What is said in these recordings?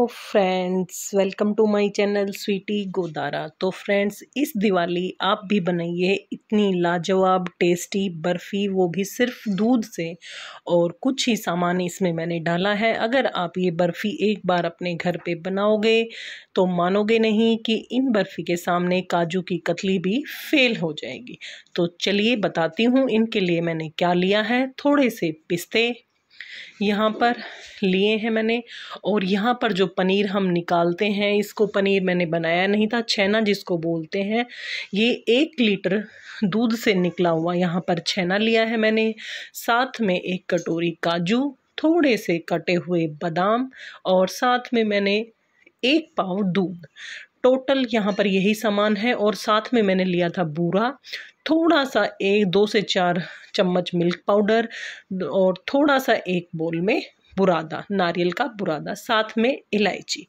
hello friends welcome to my channel Sweety Godara तो friends इस दिवाली आप भी बनाइए इतनी लाजवाब टेस्टी बर्फ़ी वो भी सिर्फ दूध से और कुछ ही सामान इसमें मैंने डाला है अगर आप ये बर्फ़ी एक बार अपने घर पे बनाओगे तो मानोगे नहीं कि इन बर्फ़ी के सामने काजू की कतली भी फेल हो जाएगी तो चलिए बताती हूँ इनके लिए मैंने क्या लिया है थोड़े से पिस्ते यहाँ पर लिए हैं मैंने और यहाँ पर जो पनीर हम निकालते हैं इसको पनीर मैंने बनाया नहीं था छेना जिसको बोलते हैं ये एक लीटर दूध से निकला हुआ यहाँ पर छेना लिया है मैंने साथ में एक कटोरी काजू थोड़े से कटे हुए बादाम और साथ में मैंने एक पाव दूध टोटल यहाँ पर यही सामान है और साथ में मैंने लिया था बूरा थोड़ा सा एक दो से चार चम्मच मिल्क पाउडर और थोड़ा सा एक बोल में बुरादा नारियल का बुरादा साथ में इलायची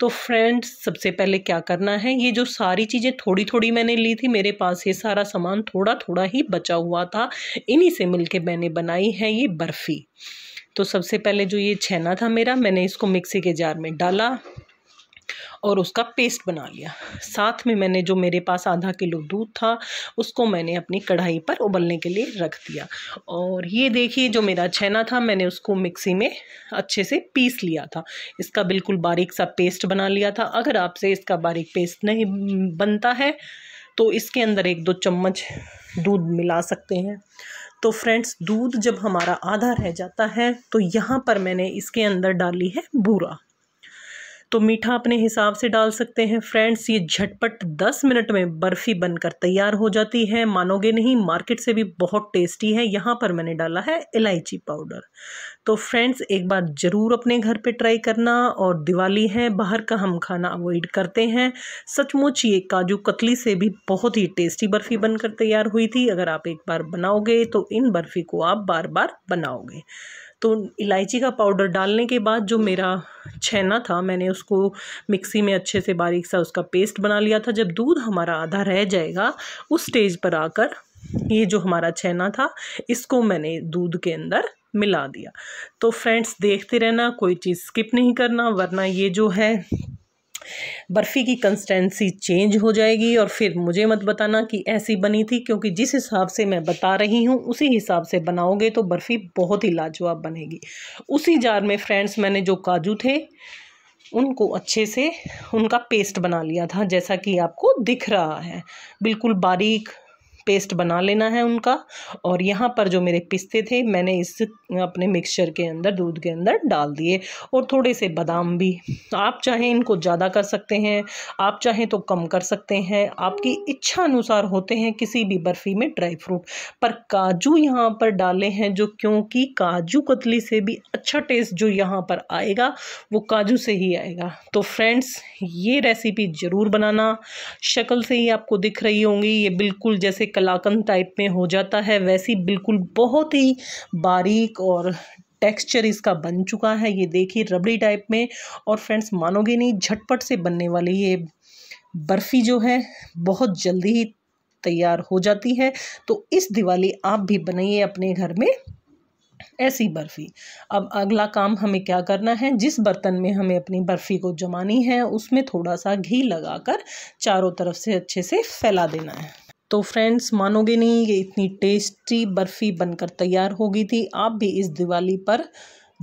तो फ्रेंड्स सबसे पहले क्या करना है ये जो सारी चीज़ें थोड़ी थोड़ी मैंने ली थी मेरे पास ये सारा सामान थोड़ा थोड़ा ही बचा हुआ था इन्हीं से मिलके मैंने बनाई है ये बर्फ़ी तो सबसे पहले जो ये छेना था मेरा मैंने इसको मिक्सी के जार में डाला और उसका पेस्ट बना लिया साथ में मैंने जो मेरे पास आधा किलो दूध था उसको मैंने अपनी कढ़ाई पर उबलने के लिए रख दिया और ये देखिए जो मेरा छेना था मैंने उसको मिक्सी में अच्छे से पीस लिया था इसका बिल्कुल बारीक सा पेस्ट बना लिया था अगर आपसे इसका बारीक पेस्ट नहीं बनता है तो इसके अंदर एक दो चम्मच दूध मिला सकते हैं तो फ्रेंड्स दूध जब हमारा आधा रह जाता है तो यहाँ पर मैंने इसके अंदर डाली है बूरा तो मीठा अपने हिसाब से डाल सकते हैं फ्रेंड्स ये झटपट दस मिनट में बर्फ़ी बनकर तैयार हो जाती है मानोगे नहीं मार्केट से भी बहुत टेस्टी है यहाँ पर मैंने डाला है इलायची पाउडर तो फ्रेंड्स एक बार ज़रूर अपने घर पे ट्राई करना और दिवाली है बाहर का हम खाना अवॉइड करते हैं सचमुच ये काजू कतली से भी बहुत ही टेस्टी बर्फ़ी बनकर तैयार हुई थी अगर आप एक बार बनाओगे तो इन बर्फ़ी को आप बार बार बनाओगे तो इलायची का पाउडर डालने के बाद जो मेरा छेना था मैंने उसको मिक्सी में अच्छे से बारीक सा उसका पेस्ट बना लिया था जब दूध हमारा आधा रह जाएगा उस स्टेज पर आकर ये जो हमारा छेना था इसको मैंने दूध के अंदर मिला दिया तो फ्रेंड्स देखते रहना कोई चीज़ स्किप नहीं करना वरना ये जो है बर्फ़ी की कंसिस्टेंसी चेंज हो जाएगी और फिर मुझे मत बताना कि ऐसी बनी थी क्योंकि जिस हिसाब से मैं बता रही हूँ उसी हिसाब से बनाओगे तो बर्फ़ी बहुत ही लाजवाब बनेगी उसी जार में फ्रेंड्स मैंने जो काजू थे उनको अच्छे से उनका पेस्ट बना लिया था जैसा कि आपको दिख रहा है बिल्कुल बारीक पेस्ट बना लेना है उनका और यहाँ पर जो मेरे पिस्ते थे मैंने इस अपने मिक्सचर के अंदर दूध के अंदर डाल दिए और थोड़े से बादाम भी आप चाहें इनको ज़्यादा कर सकते हैं आप चाहें तो कम कर सकते हैं आपकी इच्छा अनुसार होते हैं किसी भी बर्फ़ी में ड्राई फ्रूट पर काजू यहाँ पर डाले हैं जो क्योंकि काजू कतली से भी अच्छा टेस्ट जो यहाँ पर आएगा वो काजू से ही आएगा तो फ्रेंड्स ये रेसिपी ज़रूर बनाना शक्ल से ही आपको दिख रही होंगी ये बिल्कुल जैसे कलाकंद टाइप में हो जाता है वैसी बिल्कुल बहुत ही बारीक और टेक्सचर इसका बन चुका है ये देखिए रबड़ी टाइप में और फ्रेंड्स मानोगे नहीं झटपट से बनने वाली ये बर्फ़ी जो है बहुत जल्दी ही तैयार हो जाती है तो इस दिवाली आप भी बनाइए अपने घर में ऐसी बर्फ़ी अब अगला काम हमें क्या करना है जिस बर्तन में हमें अपनी बर्फ़ी को जमानी है उसमें थोड़ा सा घी लगाकर चारों तरफ से अच्छे से फैला देना है तो फ्रेंड्स मानोगे नहीं ये इतनी टेस्टी बर्फ़ी बनकर तैयार हो गई थी आप भी इस दिवाली पर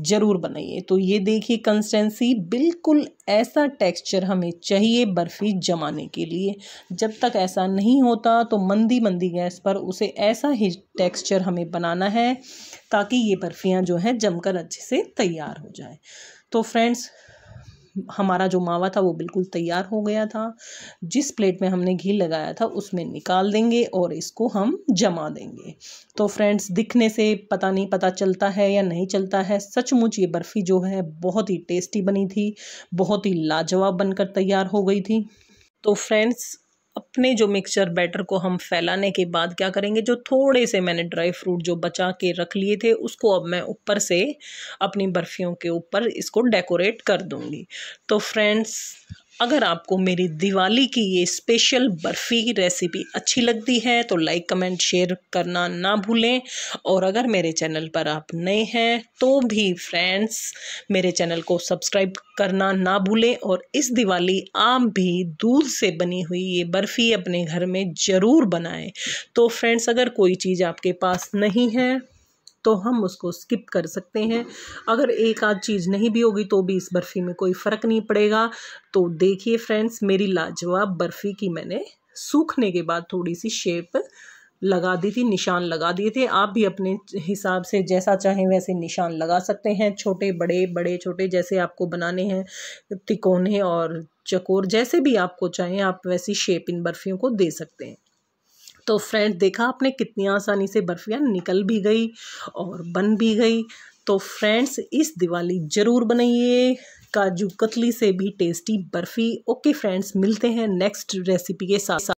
ज़रूर बनाइए तो ये देखिए कंसिस्टेंसी बिल्कुल ऐसा टेक्सचर हमें चाहिए बर्फ़ी जमाने के लिए जब तक ऐसा नहीं होता तो मंदी मंदी गैस पर उसे ऐसा ही टेक्सचर हमें बनाना है ताकि ये बर्फ़ियाँ जो हैं जमकर अच्छे से तैयार हो जाए तो फ्रेंड्स हमारा जो मावा था वो बिल्कुल तैयार हो गया था जिस प्लेट में हमने घी लगाया था उसमें निकाल देंगे और इसको हम जमा देंगे तो फ्रेंड्स दिखने से पता नहीं पता चलता है या नहीं चलता है सचमुच ये बर्फ़ी जो है बहुत ही टेस्टी बनी थी बहुत ही लाजवाब बनकर तैयार हो गई थी तो फ्रेंड्स अपने जो मिक्सचर बैटर को हम फैलाने के बाद क्या करेंगे जो थोड़े से मैंने ड्राई फ्रूट जो बचा के रख लिए थे उसको अब मैं ऊपर से अपनी बर्फ़ियों के ऊपर इसको डेकोरेट कर दूंगी तो फ्रेंड्स अगर आपको मेरी दिवाली की ये स्पेशल बर्फ़ी रेसिपी अच्छी लगती है तो लाइक कमेंट शेयर करना ना भूलें और अगर मेरे चैनल पर आप नए हैं तो भी फ्रेंड्स मेरे चैनल को सब्सक्राइब करना ना भूलें और इस दिवाली आप भी दूध से बनी हुई ये बर्फ़ी अपने घर में ज़रूर बनाएं तो फ्रेंड्स अगर कोई चीज़ आपके पास नहीं है तो हम उसको स्किप कर सकते हैं अगर एक आध चीज़ नहीं भी होगी तो भी इस बर्फ़ी में कोई फ़र्क नहीं पड़ेगा तो देखिए फ्रेंड्स मेरी लाजवाब बर्फ़ी की मैंने सूखने के बाद थोड़ी सी शेप लगा दी थी निशान लगा दिए थे आप भी अपने हिसाब से जैसा चाहें वैसे निशान लगा सकते हैं छोटे बड़े बड़े छोटे जैसे आपको बनाने हैं तिकोने और चकोर जैसे भी आपको चाहें आप वैसी शेप इन बर्फ़ियों को दे सकते हैं तो फ्रेंड देखा आपने कितनी आसानी से बर्फियाँ निकल भी गई और बन भी गई तो फ्रेंड्स इस दिवाली ज़रूर बनाइए काजू कतली से भी टेस्टी बर्फ़ी ओके फ्रेंड्स मिलते हैं नेक्स्ट रेसिपी के साथ